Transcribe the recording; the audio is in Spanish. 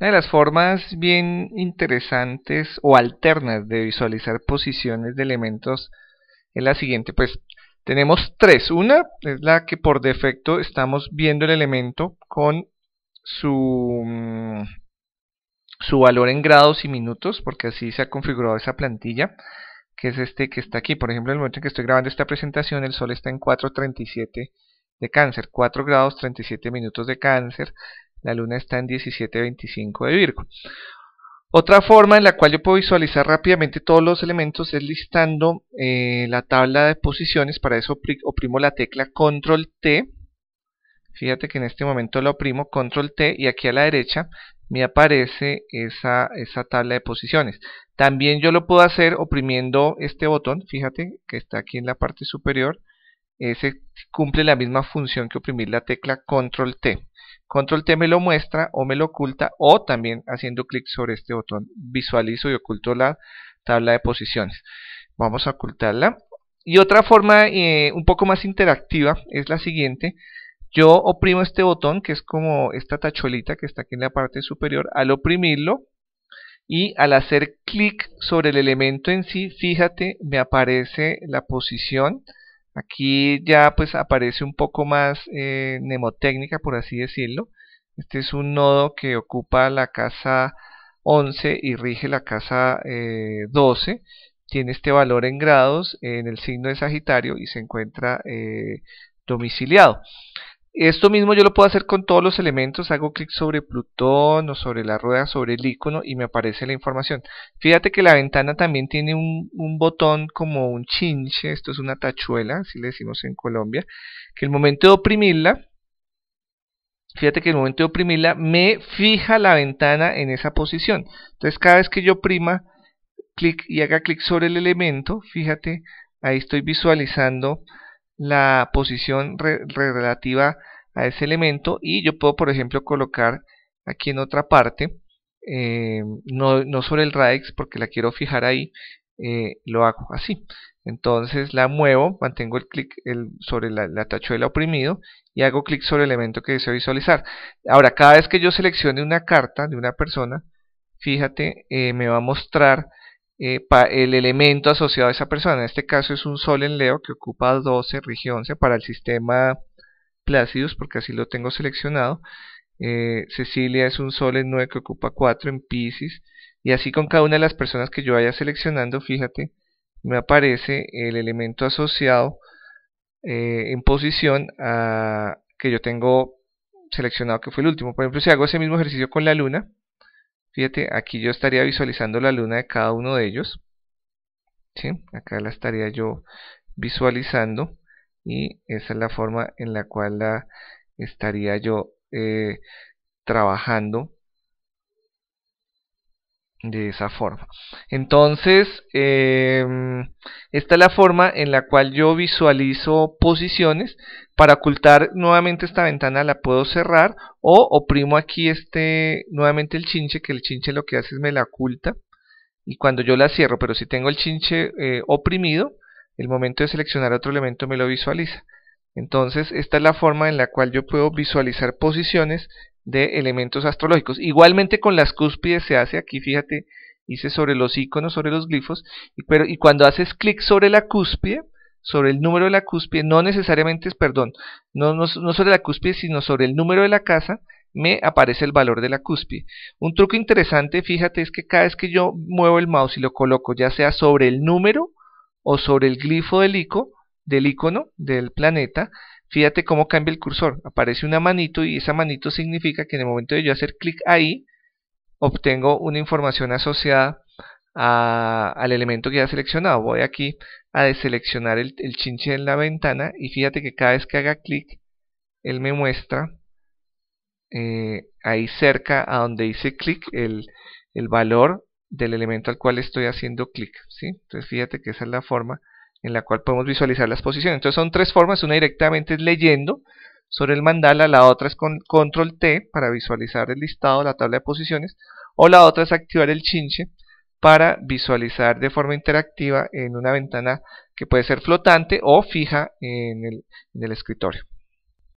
Una de las formas bien interesantes o alternas de visualizar posiciones de elementos es la siguiente, pues tenemos tres. Una es la que por defecto estamos viendo el elemento con mm, su, valor en grados y minutos, porque así se ha configurado esa plantilla, que es este que está aquí. Por ejemplo, en el momento en que estoy grabando esta presentación, el sol está en 4.37 de cáncer, 4 grados 37 minutos de cáncer, la luna está en 17.25 de Virgo. Otra forma en la cual yo puedo visualizar rápidamente todos los elementos es listando eh, la tabla de posiciones. Para eso oprimo la tecla Control T. Fíjate que en este momento lo oprimo Control T y aquí a la derecha me aparece esa, esa tabla de posiciones. También yo lo puedo hacer oprimiendo este botón, fíjate que está aquí en la parte superior. Ese cumple la misma función que oprimir la tecla Control T. Control T me lo muestra o me lo oculta o también haciendo clic sobre este botón visualizo y oculto la tabla de posiciones. Vamos a ocultarla. Y otra forma eh, un poco más interactiva es la siguiente. Yo oprimo este botón que es como esta tacholita que está aquí en la parte superior. Al oprimirlo y al hacer clic sobre el elemento en sí, fíjate, me aparece la posición. Aquí ya pues aparece un poco más eh, mnemotécnica, por así decirlo. Este es un nodo que ocupa la casa 11 y rige la casa 12. Eh, tiene este valor en grados en el signo de Sagitario y se encuentra eh, domiciliado. Esto mismo yo lo puedo hacer con todos los elementos, hago clic sobre Plutón o sobre la rueda, sobre el icono y me aparece la información. Fíjate que la ventana también tiene un, un botón como un chinche, esto es una tachuela, así le decimos en Colombia, que el momento de oprimirla fíjate que en el momento de oprimirla me fija la ventana en esa posición. Entonces cada vez que yo oprima clic y haga clic sobre el elemento, fíjate, ahí estoy visualizando la posición relativa a ese elemento y yo puedo por ejemplo colocar aquí en otra parte, eh, no, no sobre el radix porque la quiero fijar ahí, eh, lo hago así. Entonces la muevo, mantengo el clic sobre la, tachuela oprimido y hago clic sobre el elemento que deseo visualizar. Ahora, cada vez que yo seleccione una carta de una persona, fíjate, eh, me va a mostrar eh, el elemento asociado a esa persona. En este caso es un sol en Leo que ocupa 12, región 11 para el sistema Placidus, porque así lo tengo seleccionado. Eh, Cecilia es un Sol en 9 que ocupa 4 en Pisces, y así con cada una de las personas que yo vaya seleccionando, fíjate, me aparece el elemento asociado eh, en posición a, que yo tengo seleccionado que fue el último. Por ejemplo, si hago ese mismo ejercicio con la luna, fíjate, aquí yo estaría visualizando la luna de cada uno de ellos. ¿sí? Acá la estaría yo visualizando y esa es la forma en la cual la estaría yo eh, trabajando de esa forma. Entonces, em, esta es la forma en la cual yo visualizo posiciones. Para ocultar nuevamente esta ventana la puedo cerrar o oprimo aquí este nuevamente el chinche, que el chinche lo que hace es me la oculta. Y cuando yo la cierro, pero si tengo el chinche eh, oprimido, el momento de seleccionar otro elemento me lo visualiza. Entonces, esta es la forma en la cual yo puedo visualizar posiciones de elementos astrológicos. Igualmente con las cúspides se hace, aquí fíjate, hice sobre los iconos, sobre los glifos, y, pero, y cuando haces clic sobre la cúspide, sobre el número de la cúspide, no necesariamente, es, perdón, no, no, no, sobre la cúspide, sino sobre el número de la casa, me aparece el valor de la cúspide. Un truco interesante, fíjate, es que cada vez que yo muevo el mouse y lo coloco, ya sea sobre el número o sobre el glifo del ico del icono del planeta, fíjate cómo cambia el cursor. Aparece una manito y esa manito significa que en el momento de yo hacer clic ahí, obtengo una información asociada al elemento que ya seleccionado. Voy aquí a deseleccionar el, chinche en la ventana y fíjate que cada vez que haga clic, él me muestra eh, ahí cerca a donde hice clic el, el valor del elemento al cual estoy haciendo clic. ¿sí? Entonces fíjate que esa es la forma en la cual podemos visualizar las posiciones. Entonces son tres formas, una directamente es leyendo sobre el mandala, la otra es con control T para visualizar el listado, la tabla de posiciones, o la otra es activar el chinche para visualizar de forma interactiva en una ventana que puede ser flotante o fija en el, en el escritorio.